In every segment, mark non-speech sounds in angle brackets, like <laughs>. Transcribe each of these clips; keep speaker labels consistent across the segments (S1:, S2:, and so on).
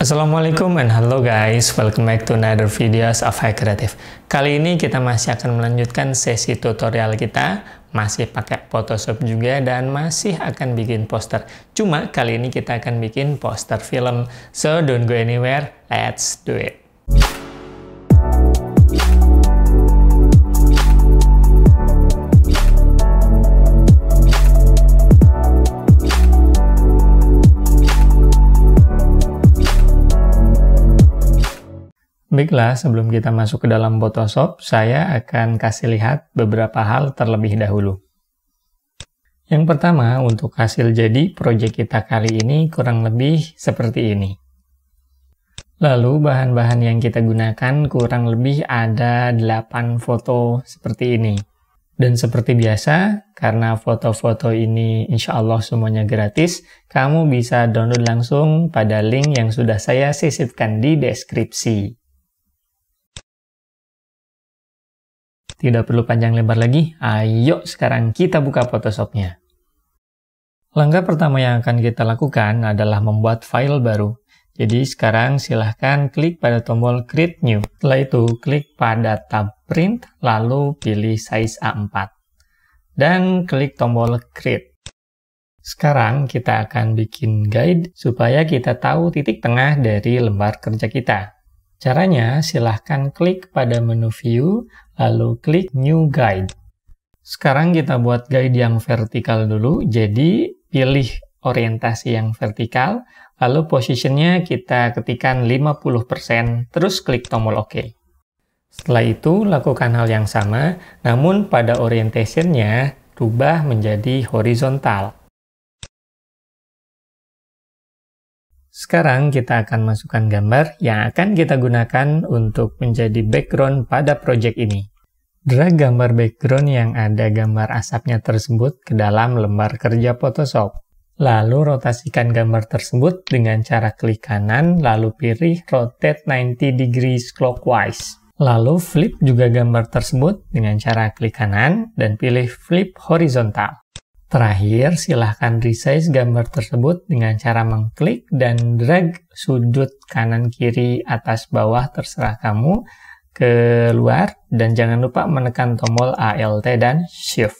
S1: Assalamualaikum and hello guys, welcome back to another videos of High Creative. Kali ini kita masih akan melanjutkan sesi tutorial kita, masih pakai Photoshop juga dan masih akan bikin poster. Cuma kali ini kita akan bikin poster film. So don't go anywhere, let's do it. Baiklah, sebelum kita masuk ke dalam Photoshop, saya akan kasih lihat beberapa hal terlebih dahulu. Yang pertama, untuk hasil jadi proyek kita kali ini kurang lebih seperti ini. Lalu bahan-bahan yang kita gunakan kurang lebih ada 8 foto seperti ini. Dan seperti biasa, karena foto-foto ini insya Allah semuanya gratis, kamu bisa download langsung pada link yang sudah saya sisipkan di deskripsi. Tidak perlu panjang lebar lagi, ayo sekarang kita buka Photoshopnya. Langkah pertama yang akan kita lakukan adalah membuat file baru. Jadi sekarang silahkan klik pada tombol Create New. Setelah itu klik pada tab Print, lalu pilih size A4. Dan klik tombol Create. Sekarang kita akan bikin guide supaya kita tahu titik tengah dari lembar kerja kita. Caranya, silahkan klik pada menu View, lalu klik New Guide. Sekarang kita buat guide yang vertikal dulu, jadi pilih orientasi yang vertikal, lalu posisinya kita ketikkan 50%, terus klik tombol OK. Setelah itu, lakukan hal yang sama, namun pada orientasinya rubah menjadi horizontal. Sekarang kita akan masukkan gambar yang akan kita gunakan untuk menjadi background pada project ini. Drag gambar background yang ada gambar asapnya tersebut ke dalam lembar kerja Photoshop. Lalu rotasikan gambar tersebut dengan cara klik kanan, lalu pilih Rotate 90 degrees clockwise. Lalu flip juga gambar tersebut dengan cara klik kanan dan pilih flip horizontal. Terakhir, silahkan resize gambar tersebut dengan cara mengklik dan drag sudut kanan kiri atas bawah terserah kamu keluar dan jangan lupa menekan tombol ALT dan Shift.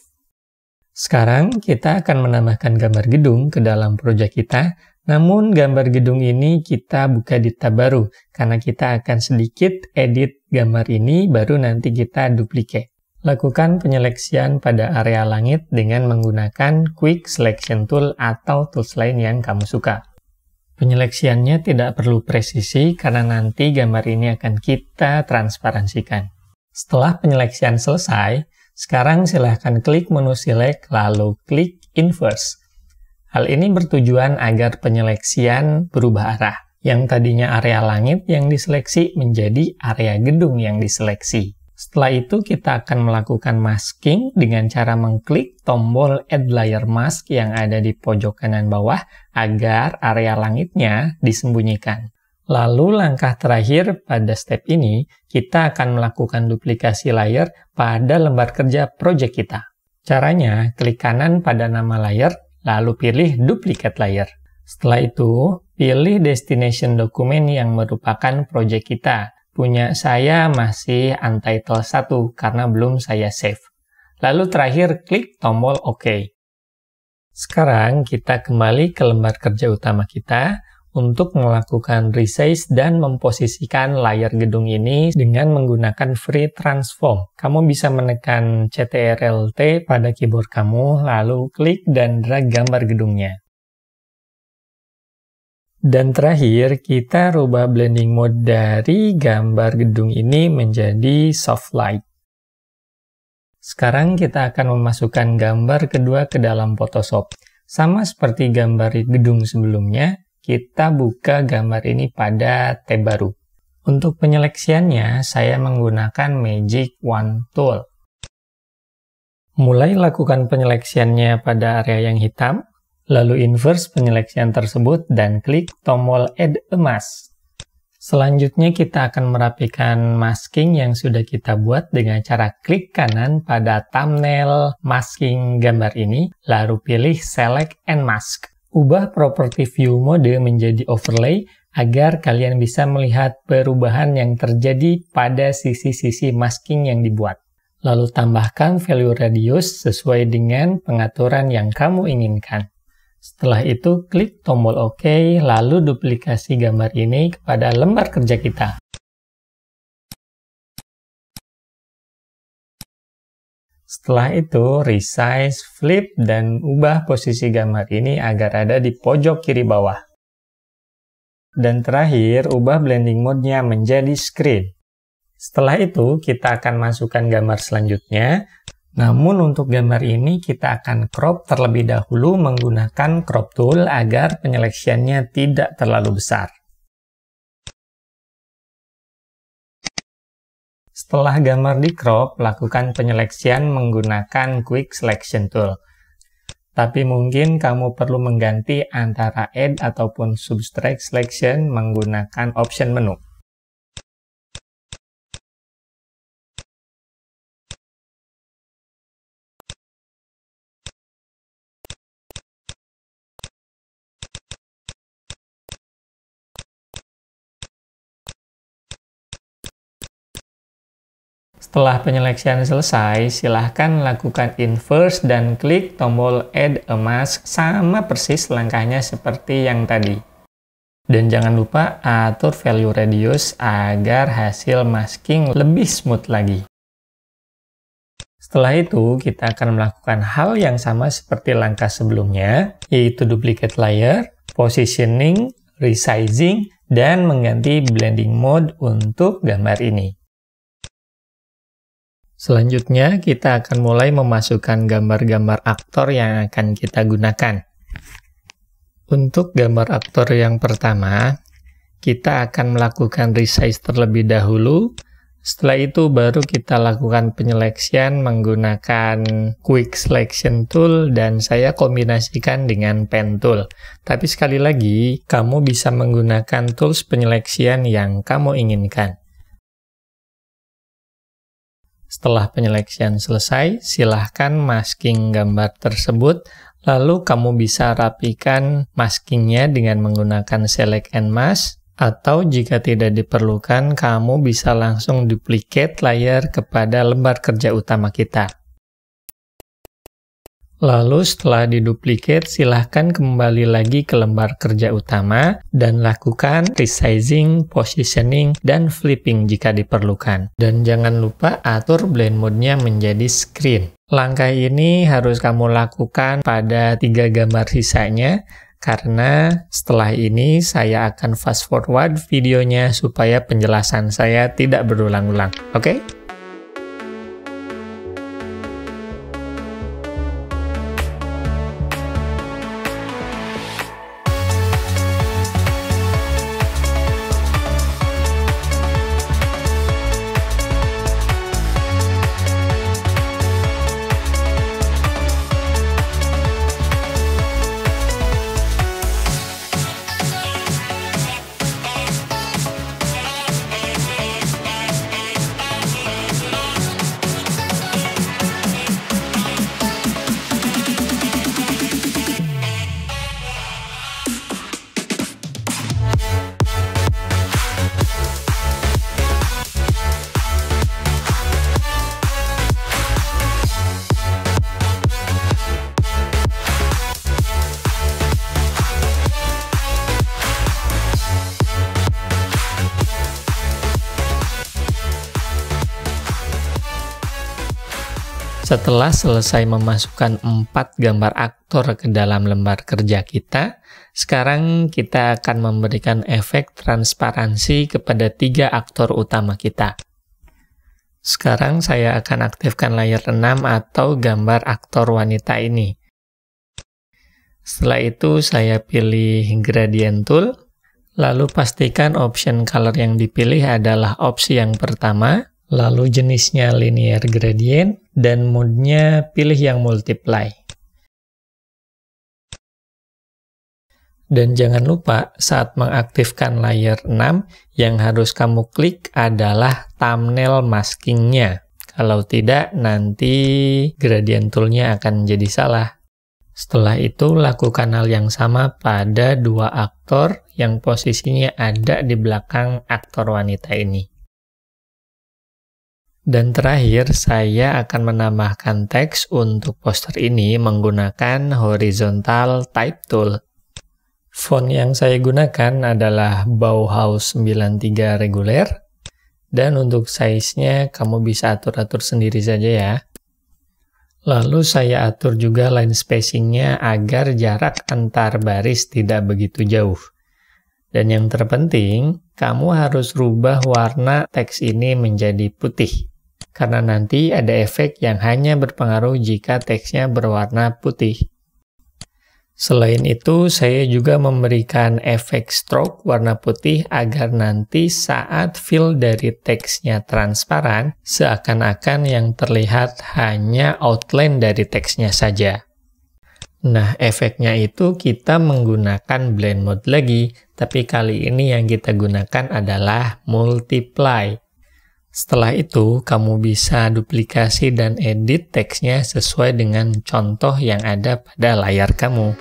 S1: Sekarang kita akan menambahkan gambar gedung ke dalam proyek kita, namun gambar gedung ini kita buka di tab baru karena kita akan sedikit edit gambar ini baru nanti kita duplikat. Lakukan penyeleksian pada area langit dengan menggunakan Quick Selection Tool atau tools lain yang kamu suka. Penyeleksiannya tidak perlu presisi karena nanti gambar ini akan kita transparansikan. Setelah penyeleksian selesai, sekarang silahkan klik menu Select lalu klik Inverse. Hal ini bertujuan agar penyeleksian berubah arah. Yang tadinya area langit yang diseleksi menjadi area gedung yang diseleksi. Setelah itu kita akan melakukan masking dengan cara mengklik tombol Add Layer Mask yang ada di pojok kanan bawah agar area langitnya disembunyikan. Lalu langkah terakhir pada step ini, kita akan melakukan duplikasi layer pada lembar kerja project kita. Caranya, klik kanan pada nama layer, lalu pilih duplicate layer. Setelah itu, pilih destination dokumen yang merupakan project kita, Punya saya masih untitled 1 karena belum saya save. Lalu terakhir klik tombol OK. Sekarang kita kembali ke lembar kerja utama kita untuk melakukan resize dan memposisikan layar gedung ini dengan menggunakan free transform. Kamu bisa menekan CTRL-T pada keyboard kamu, lalu klik dan drag gambar gedungnya. Dan terakhir, kita rubah blending mode dari gambar gedung ini menjadi soft light. Sekarang kita akan memasukkan gambar kedua ke dalam Photoshop. Sama seperti gambar gedung sebelumnya, kita buka gambar ini pada tab baru. Untuk penyeleksiannya, saya menggunakan Magic One Tool. Mulai lakukan penyeleksiannya pada area yang hitam, lalu inverse penyeleksian tersebut dan klik tombol Add a Mask. Selanjutnya kita akan merapikan masking yang sudah kita buat dengan cara klik kanan pada thumbnail masking gambar ini, lalu pilih Select and Mask. Ubah property view mode menjadi overlay agar kalian bisa melihat perubahan yang terjadi pada sisi-sisi masking yang dibuat. Lalu tambahkan value radius sesuai dengan pengaturan yang kamu inginkan. Setelah itu, klik tombol OK, lalu duplikasi gambar ini kepada lembar kerja kita. Setelah itu, resize, flip, dan ubah posisi gambar ini agar ada di pojok kiri bawah. Dan terakhir, ubah blending mode-nya menjadi screen. Setelah itu, kita akan masukkan gambar selanjutnya, namun untuk gambar ini kita akan crop terlebih dahulu menggunakan crop tool agar penyeleksiannya tidak terlalu besar. Setelah gambar di crop, lakukan penyeleksian menggunakan quick selection tool. Tapi mungkin kamu perlu mengganti antara add ataupun subtract selection menggunakan option menu. Setelah penyeleksian selesai, silahkan lakukan inverse dan klik tombol add a mask sama persis langkahnya seperti yang tadi. Dan jangan lupa atur value radius agar hasil masking lebih smooth lagi. Setelah itu, kita akan melakukan hal yang sama seperti langkah sebelumnya, yaitu duplicate layer, positioning, resizing, dan mengganti blending mode untuk gambar ini. Selanjutnya, kita akan mulai memasukkan gambar-gambar aktor yang akan kita gunakan. Untuk gambar aktor yang pertama, kita akan melakukan resize terlebih dahulu. Setelah itu baru kita lakukan penyeleksian menggunakan Quick Selection Tool dan saya kombinasikan dengan Pen Tool. Tapi sekali lagi, kamu bisa menggunakan tools penyeleksian yang kamu inginkan. Setelah penyeleksian selesai, silahkan masking gambar tersebut, lalu kamu bisa rapikan maskingnya dengan menggunakan select and mask, atau jika tidak diperlukan, kamu bisa langsung duplicate layer kepada lembar kerja utama kita. Lalu setelah diduplikat, silahkan kembali lagi ke lembar kerja utama dan lakukan resizing, positioning, dan flipping jika diperlukan. Dan jangan lupa atur blend mode-nya menjadi screen. Langkah ini harus kamu lakukan pada tiga gambar sisanya karena setelah ini saya akan fast forward videonya supaya penjelasan saya tidak berulang-ulang. Oke? Okay? Setelah selesai memasukkan 4 gambar aktor ke dalam lembar kerja kita, sekarang kita akan memberikan efek transparansi kepada tiga aktor utama kita. Sekarang saya akan aktifkan layar 6 atau gambar aktor wanita ini. Setelah itu saya pilih gradient tool, lalu pastikan option color yang dipilih adalah opsi yang pertama, lalu jenisnya linear gradient, dan mode-nya pilih yang multiply. Dan jangan lupa saat mengaktifkan layer 6, yang harus kamu klik adalah thumbnail masking-nya. Kalau tidak, nanti gradient tool-nya akan jadi salah. Setelah itu, lakukan hal yang sama pada dua aktor yang posisinya ada di belakang aktor wanita ini. Dan terakhir, saya akan menambahkan teks untuk poster ini menggunakan horizontal type tool. Font yang saya gunakan adalah Bauhaus 93 reguler. Dan untuk size-nya kamu bisa atur-atur sendiri saja ya. Lalu saya atur juga line spacing-nya agar jarak antar baris tidak begitu jauh. Dan yang terpenting, kamu harus rubah warna teks ini menjadi putih karena nanti ada efek yang hanya berpengaruh jika teksnya berwarna putih. Selain itu, saya juga memberikan efek stroke warna putih agar nanti saat fill dari teksnya transparan, seakan-akan yang terlihat hanya outline dari teksnya saja. Nah, efeknya itu kita menggunakan blend mode lagi, tapi kali ini yang kita gunakan adalah multiply. Setelah itu, kamu bisa duplikasi dan edit teksnya sesuai dengan contoh yang ada pada layar kamu.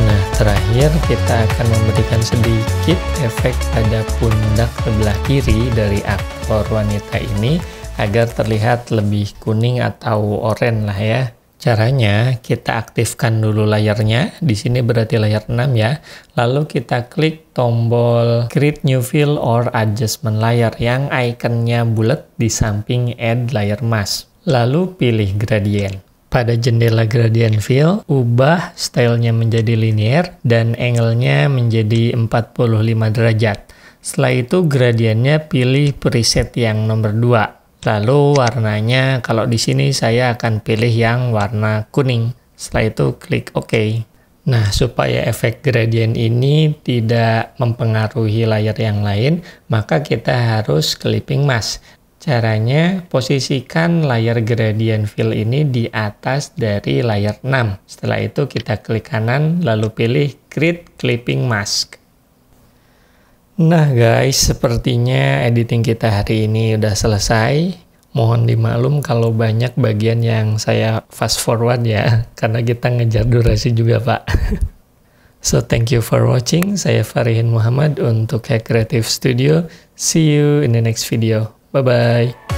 S1: Nah, terakhir kita akan memberikan sedikit efek pada pundak sebelah kiri dari aktor wanita ini agar terlihat lebih kuning atau oranye lah ya. Caranya kita aktifkan dulu layarnya, di sini berarti layar 6 ya. Lalu kita klik tombol Create New Fill or Adjustment Layer yang ikonnya bulat di samping Add Layer Mask. Lalu pilih gradient. Pada jendela gradient fill, ubah stylenya menjadi linear dan angle-nya menjadi 45 derajat. Setelah itu gradiennya pilih preset yang nomor 2 Lalu warnanya kalau di sini saya akan pilih yang warna kuning. Setelah itu klik OK. Nah, supaya efek gradient ini tidak mempengaruhi layer yang lain, maka kita harus clipping mask. Caranya, posisikan layer gradient fill ini di atas dari layer 6. Setelah itu kita klik kanan, lalu pilih Create Clipping Mask. Nah guys, sepertinya editing kita hari ini udah selesai. Mohon dimaklum kalau banyak bagian yang saya fast forward ya, <laughs> karena kita ngejar durasi juga pak. <laughs> so thank you for watching, saya Farihin Muhammad untuk Hack Creative Studio. See you in the next video. Bye-bye.